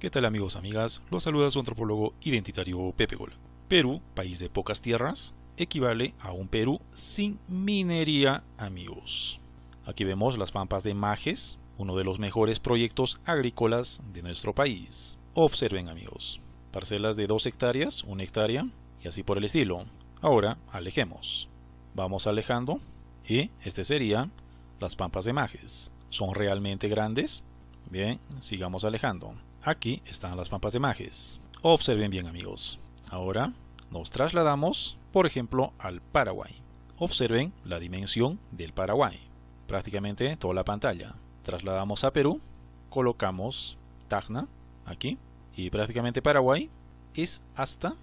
¿Qué tal amigos, amigas? Los saluda su antropólogo identitario Pepe Gol. Perú, país de pocas tierras, equivale a un Perú sin minería, amigos. Aquí vemos las pampas de Majes, uno de los mejores proyectos agrícolas de nuestro país. Observen, amigos. Parcelas de 2 hectáreas, 1 hectárea y así por el estilo. Ahora, alejemos. Vamos alejando y este sería las pampas de Majes. Son realmente grandes. Bien, sigamos alejando. Aquí están las mapas de mages Observen bien amigos. Ahora nos trasladamos, por ejemplo, al Paraguay. Observen la dimensión del Paraguay. Prácticamente toda la pantalla. Trasladamos a Perú, colocamos Tacna aquí y prácticamente Paraguay es hasta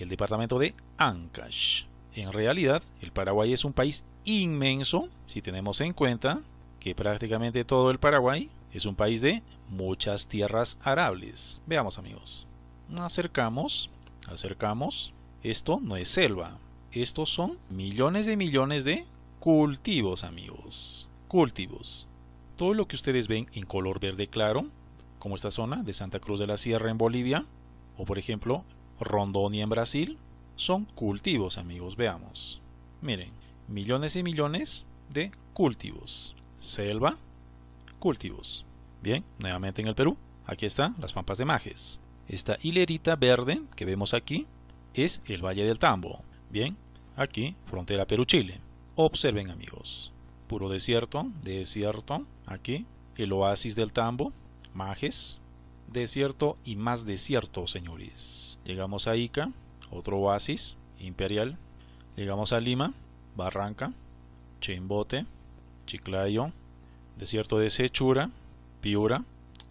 el departamento de Ancash. En realidad, el Paraguay es un país inmenso si tenemos en cuenta que prácticamente todo el Paraguay es un país de muchas tierras arables. Veamos amigos. Acercamos, acercamos. Esto no es selva. Estos son millones de millones de cultivos amigos. Cultivos. Todo lo que ustedes ven en color verde claro, como esta zona de Santa Cruz de la Sierra en Bolivia, o por ejemplo Rondonia en Brasil, son cultivos amigos. Veamos. Miren, millones y millones de cultivos. Selva, cultivos. Bien, nuevamente en el Perú, aquí están las pampas de Majes. Esta hilerita verde que vemos aquí es el Valle del Tambo. Bien, aquí, frontera Perú-Chile. Observen amigos, puro desierto, desierto, aquí, el oasis del Tambo, Majes, desierto y más desierto, señores. Llegamos a Ica, otro oasis, Imperial. Llegamos a Lima, Barranca, Chimbote, Chiclayo, desierto de Sechura, Piura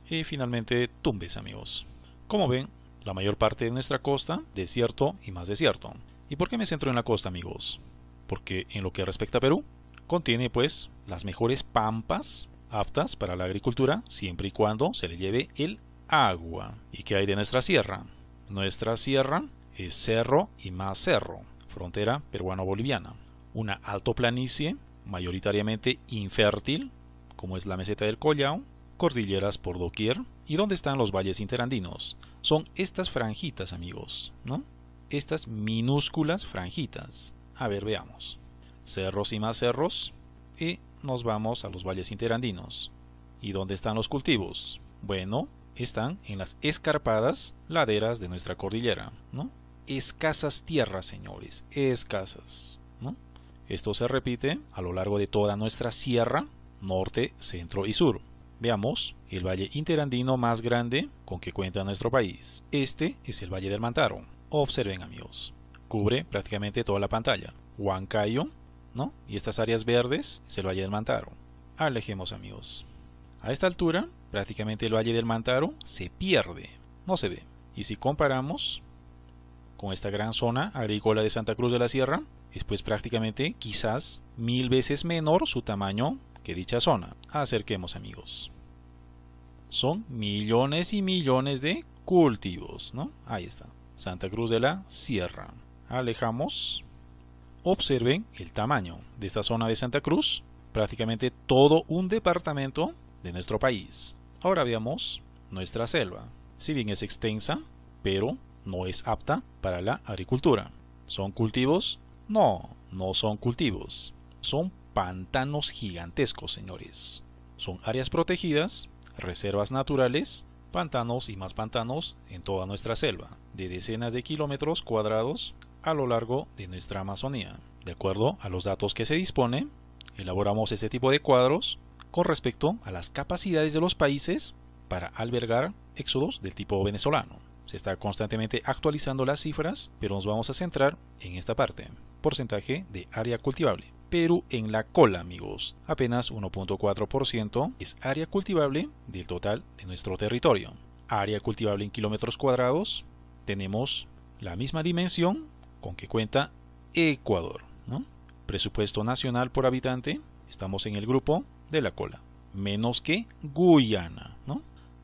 y finalmente Tumbes, amigos. Como ven, la mayor parte de nuestra costa, desierto y más desierto. ¿Y por qué me centro en la costa, amigos? Porque en lo que respecta a Perú, contiene pues las mejores pampas aptas para la agricultura siempre y cuando se le lleve el agua. ¿Y qué hay de nuestra sierra? Nuestra sierra es cerro y más cerro, frontera peruano-boliviana. Una alto planicie, mayoritariamente infértil como es la meseta del Collao, cordilleras por doquier y dónde están los valles interandinos. Son estas franjitas, amigos, ¿no? Estas minúsculas franjitas. A ver, veamos. Cerros y más cerros y nos vamos a los valles interandinos. ¿Y dónde están los cultivos? Bueno, están en las escarpadas laderas de nuestra cordillera, ¿no? Escasas tierras, señores, escasas, ¿no? Esto se repite a lo largo de toda nuestra sierra norte, centro y sur. Veamos el valle interandino más grande con que cuenta nuestro país. Este es el Valle del Mantaro. Observen amigos, cubre prácticamente toda la pantalla. Huancayo, ¿no? Y estas áreas verdes es el Valle del Mantaro. Alejemos amigos. A esta altura, prácticamente el Valle del Mantaro se pierde, no se ve. Y si comparamos con esta gran zona agrícola de Santa Cruz de la Sierra, es pues prácticamente quizás mil veces menor su tamaño que dicha zona. Acerquemos amigos. Son millones y millones de cultivos, ¿no? Ahí está, Santa Cruz de la Sierra. Alejamos. Observen el tamaño de esta zona de Santa Cruz, prácticamente todo un departamento de nuestro país. Ahora veamos nuestra selva. Si bien es extensa, pero no es apta para la agricultura. ¿Son cultivos? No, no son cultivos. Son pantanos gigantescos, señores. Son áreas protegidas, reservas naturales, pantanos y más pantanos en toda nuestra selva, de decenas de kilómetros cuadrados a lo largo de nuestra Amazonía. De acuerdo a los datos que se dispone, elaboramos este tipo de cuadros con respecto a las capacidades de los países para albergar éxodos del tipo venezolano. Se está constantemente actualizando las cifras, pero nos vamos a centrar en esta parte, porcentaje de área cultivable. Perú en la cola, amigos. Apenas 1.4% es área cultivable del total de nuestro territorio. Área cultivable en kilómetros cuadrados, tenemos la misma dimensión con que cuenta Ecuador. Presupuesto nacional por habitante, estamos en el grupo de la cola, menos que Guyana.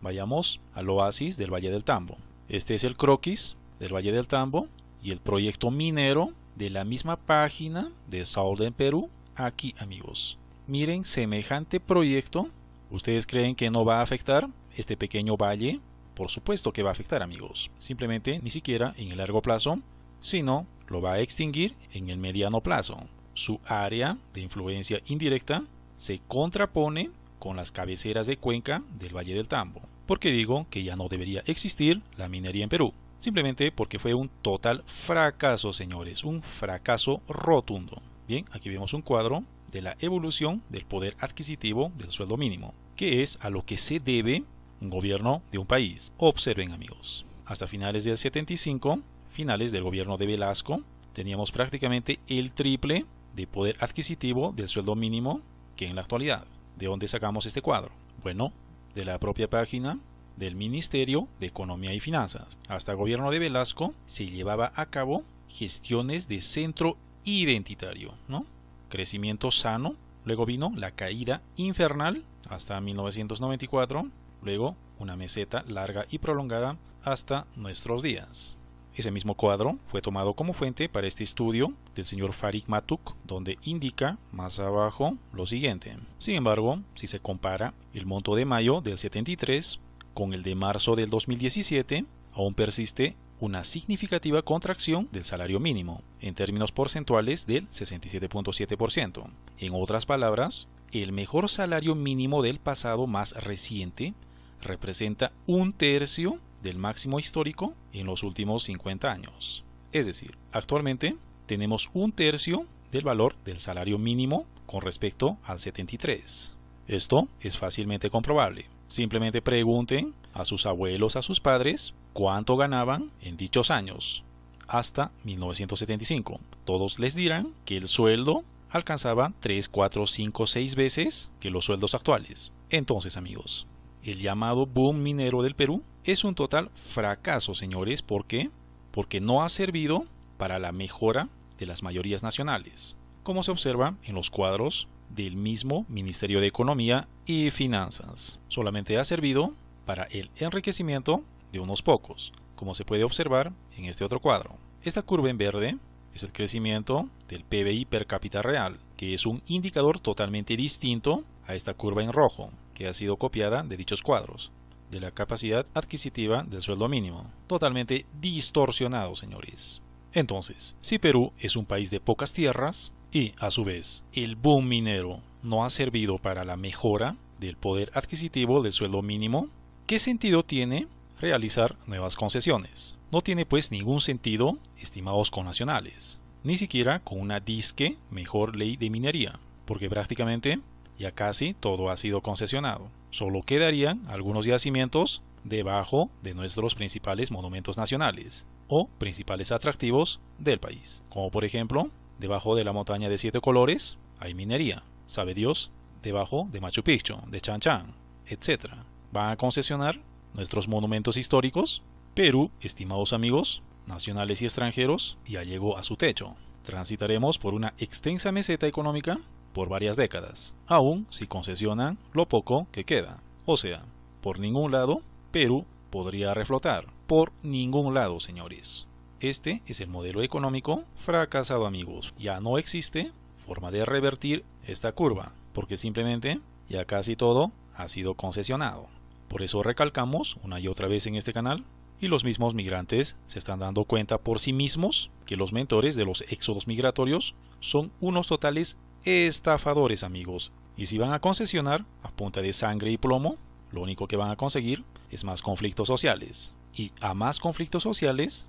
Vayamos al oasis del Valle del Tambo. Este es el croquis del Valle del Tambo y el proyecto minero de la misma página de en Perú aquí amigos miren semejante proyecto ustedes creen que no va a afectar este pequeño valle por supuesto que va a afectar amigos simplemente ni siquiera en el largo plazo sino lo va a extinguir en el mediano plazo su área de influencia indirecta se contrapone con las cabeceras de cuenca del Valle del Tambo, porque digo que ya no debería existir la minería en Perú. Simplemente porque fue un total fracaso, señores, un fracaso rotundo. Bien, aquí vemos un cuadro de la evolución del poder adquisitivo del sueldo mínimo, que es a lo que se debe un gobierno de un país. Observen amigos, hasta finales del 75, finales del gobierno de Velasco, teníamos prácticamente el triple de poder adquisitivo del sueldo mínimo que en la actualidad. ¿De dónde sacamos este cuadro? Bueno, de la propia página del Ministerio de Economía y Finanzas. Hasta el gobierno de Velasco se llevaba a cabo gestiones de centro identitario, ¿no? Crecimiento sano, luego vino la caída infernal hasta 1994, luego una meseta larga y prolongada hasta nuestros días. Ese mismo cuadro fue tomado como fuente para este estudio del señor Farik Matuk, donde indica más abajo lo siguiente. Sin embargo, si se compara el monto de mayo del 73 con el de marzo del 2017, aún persiste una significativa contracción del salario mínimo, en términos porcentuales del 67.7%. En otras palabras, el mejor salario mínimo del pasado más reciente representa un tercio del máximo histórico en los últimos 50 años. Es decir, actualmente tenemos un tercio del valor del salario mínimo con respecto al 73. Esto es fácilmente comprobable. Simplemente pregunten a sus abuelos, a sus padres, cuánto ganaban en dichos años, hasta 1975. Todos les dirán que el sueldo alcanzaba 3, 4, 5, 6 veces que los sueldos actuales. Entonces, amigos, el llamado boom minero del Perú es un total fracaso, señores. porque Porque no ha servido para la mejora de las mayorías nacionales, como se observa en los cuadros del mismo Ministerio de Economía y Finanzas. Solamente ha servido para el enriquecimiento de unos pocos, como se puede observar en este otro cuadro. Esta curva en verde es el crecimiento del PBI per cápita real, que es un indicador totalmente distinto a esta curva en rojo, que ha sido copiada de dichos cuadros, de la capacidad adquisitiva del sueldo mínimo, totalmente distorsionado, señores. Entonces, si Perú es un país de pocas tierras, y, a su vez, el boom minero no ha servido para la mejora del poder adquisitivo del sueldo mínimo, ¿qué sentido tiene realizar nuevas concesiones? No tiene pues ningún sentido, estimados nacionales, ni siquiera con una disque mejor ley de minería, porque prácticamente ya casi todo ha sido concesionado. Solo quedarían algunos yacimientos debajo de nuestros principales monumentos nacionales o principales atractivos del país, como por ejemplo Debajo de la montaña de siete colores hay minería, sabe Dios, debajo de Machu Picchu, de Chan Chan, etc. ¿Van a concesionar nuestros monumentos históricos? Perú, estimados amigos, nacionales y extranjeros, ya llegó a su techo. Transitaremos por una extensa meseta económica por varias décadas, aun si concesionan lo poco que queda. O sea, por ningún lado, Perú podría reflotar. Por ningún lado, señores. Este es el modelo económico fracasado amigos. Ya no existe forma de revertir esta curva, porque simplemente ya casi todo ha sido concesionado. Por eso recalcamos una y otra vez en este canal, y los mismos migrantes se están dando cuenta por sí mismos que los mentores de los éxodos migratorios son unos totales estafadores amigos. Y si van a concesionar a punta de sangre y plomo, lo único que van a conseguir es más conflictos sociales. Y a más conflictos sociales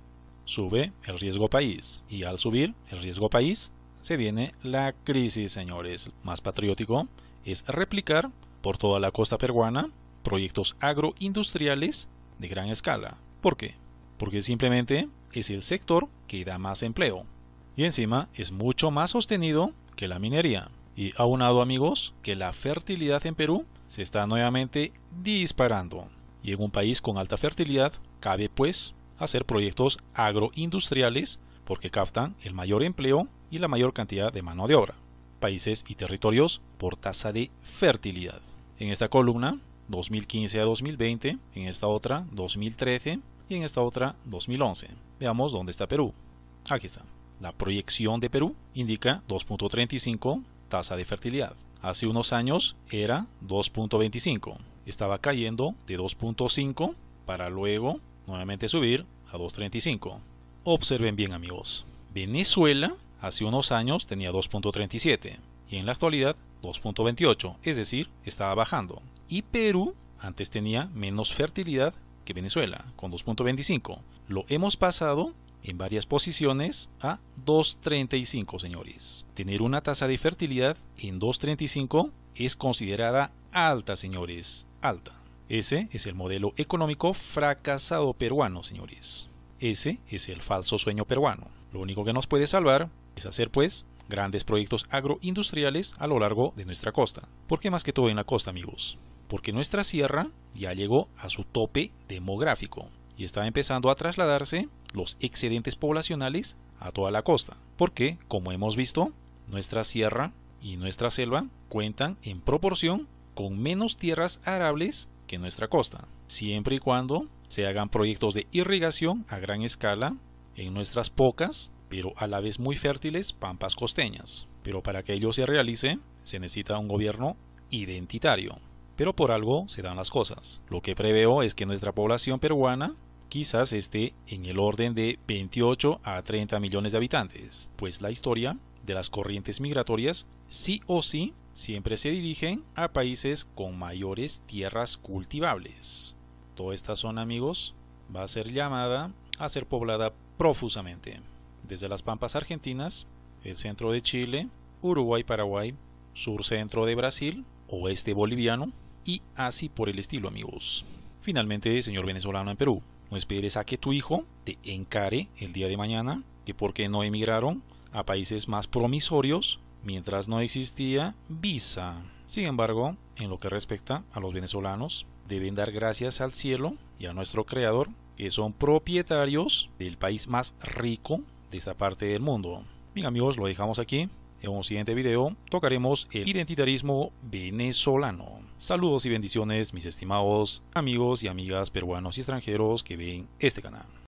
sube el riesgo país y al subir el riesgo país se viene la crisis, señores. Más patriótico es replicar por toda la costa peruana proyectos agroindustriales de gran escala. ¿Por qué? Porque simplemente es el sector que da más empleo y encima es mucho más sostenido que la minería. Y aunado amigos, que la fertilidad en Perú se está nuevamente disparando. Y en un país con alta fertilidad, cabe pues hacer proyectos agroindustriales porque captan el mayor empleo y la mayor cantidad de mano de obra. Países y territorios por tasa de fertilidad. En esta columna, 2015 a 2020, en esta otra, 2013 y en esta otra, 2011. Veamos dónde está Perú. Aquí está. La proyección de Perú indica 2.35 tasa de fertilidad. Hace unos años era 2.25. Estaba cayendo de 2.5 para luego nuevamente subir a 2.35. Observen bien amigos, Venezuela hace unos años tenía 2.37 y en la actualidad 2.28, es decir, estaba bajando. Y Perú antes tenía menos fertilidad que Venezuela, con 2.25. Lo hemos pasado en varias posiciones a 2.35, señores. Tener una tasa de fertilidad en 2.35 es considerada alta, señores, alta. Ese es el modelo económico fracasado peruano, señores. Ese es el falso sueño peruano. Lo único que nos puede salvar es hacer, pues, grandes proyectos agroindustriales a lo largo de nuestra costa. ¿Por qué más que todo en la costa, amigos? Porque nuestra sierra ya llegó a su tope demográfico y está empezando a trasladarse los excedentes poblacionales a toda la costa. Porque, como hemos visto, nuestra sierra y nuestra selva cuentan en proporción con menos tierras arables nuestra costa, siempre y cuando se hagan proyectos de irrigación a gran escala en nuestras pocas, pero a la vez muy fértiles, pampas costeñas. Pero para que ello se realice, se necesita un gobierno identitario. Pero por algo se dan las cosas. Lo que preveo es que nuestra población peruana quizás esté en el orden de 28 a 30 millones de habitantes, pues la historia de las corrientes migratorias sí o sí siempre se dirigen a países con mayores tierras cultivables. Toda esta zona, amigos, va a ser llamada a ser poblada profusamente, desde las pampas argentinas, el centro de Chile, Uruguay, Paraguay, sur-centro de Brasil, oeste boliviano y así por el estilo, amigos. Finalmente, señor venezolano en Perú, no esperes a que tu hijo te encare el día de mañana que porque no emigraron a países más promisorios mientras no existía visa. Sin embargo, en lo que respecta a los venezolanos, deben dar gracias al cielo y a nuestro Creador, que son propietarios del país más rico de esta parte del mundo. Bien amigos, lo dejamos aquí. En un siguiente video tocaremos el identitarismo venezolano. Saludos y bendiciones mis estimados amigos y amigas peruanos y extranjeros que ven este canal.